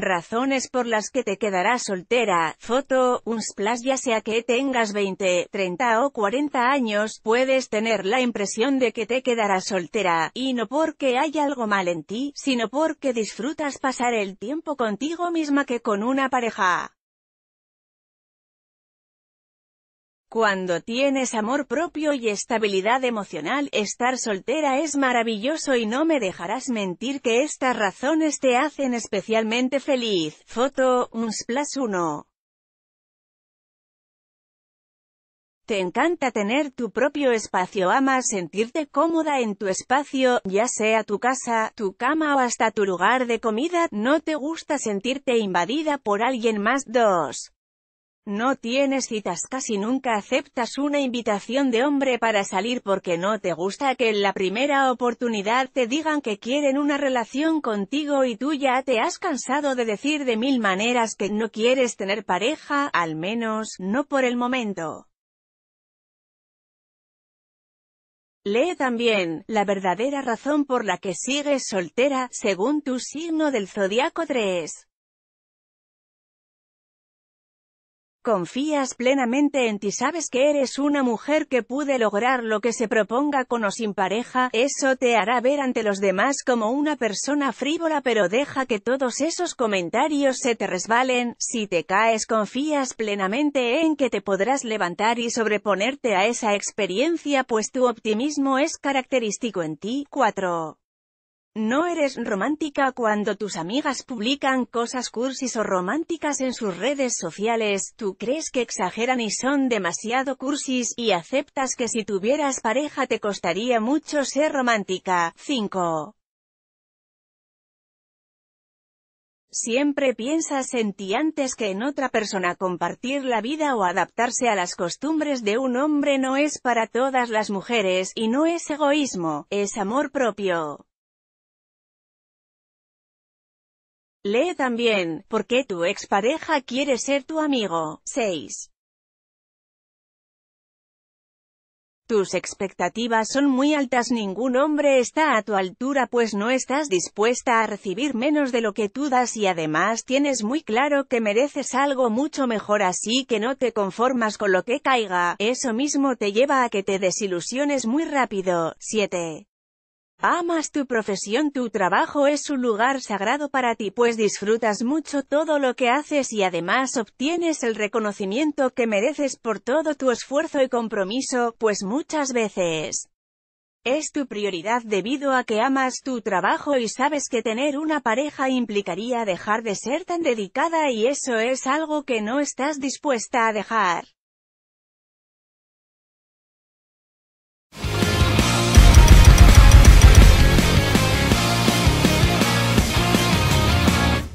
Razones por las que te quedarás soltera, foto, un splash ya sea que tengas 20, 30 o 40 años, puedes tener la impresión de que te quedarás soltera, y no porque hay algo mal en ti, sino porque disfrutas pasar el tiempo contigo misma que con una pareja. Cuando tienes amor propio y estabilidad emocional, estar soltera es maravilloso y no me dejarás mentir que estas razones te hacen especialmente feliz. Foto, Unsplash 1. Te encanta tener tu propio espacio, amas sentirte cómoda en tu espacio, ya sea tu casa, tu cama o hasta tu lugar de comida, no te gusta sentirte invadida por alguien más. 2. No tienes citas casi nunca aceptas una invitación de hombre para salir porque no te gusta que en la primera oportunidad te digan que quieren una relación contigo y tú ya te has cansado de decir de mil maneras que no quieres tener pareja, al menos, no por el momento. Lee también, la verdadera razón por la que sigues soltera, según tu signo del zodiaco 3. Confías plenamente en ti, sabes que eres una mujer que puede lograr lo que se proponga con o sin pareja, eso te hará ver ante los demás como una persona frívola pero deja que todos esos comentarios se te resbalen, si te caes confías plenamente en que te podrás levantar y sobreponerte a esa experiencia pues tu optimismo es característico en ti. 4. No eres romántica cuando tus amigas publican cosas cursis o románticas en sus redes sociales, tú crees que exageran y son demasiado cursis, y aceptas que si tuvieras pareja te costaría mucho ser romántica. 5. Siempre piensas en ti antes que en otra persona compartir la vida o adaptarse a las costumbres de un hombre no es para todas las mujeres, y no es egoísmo, es amor propio. Lee también, ¿por qué tu expareja quiere ser tu amigo? 6. Tus expectativas son muy altas ningún hombre está a tu altura pues no estás dispuesta a recibir menos de lo que tú das y además tienes muy claro que mereces algo mucho mejor así que no te conformas con lo que caiga, eso mismo te lleva a que te desilusiones muy rápido. 7. Amas tu profesión, tu trabajo es un lugar sagrado para ti pues disfrutas mucho todo lo que haces y además obtienes el reconocimiento que mereces por todo tu esfuerzo y compromiso, pues muchas veces es tu prioridad debido a que amas tu trabajo y sabes que tener una pareja implicaría dejar de ser tan dedicada y eso es algo que no estás dispuesta a dejar.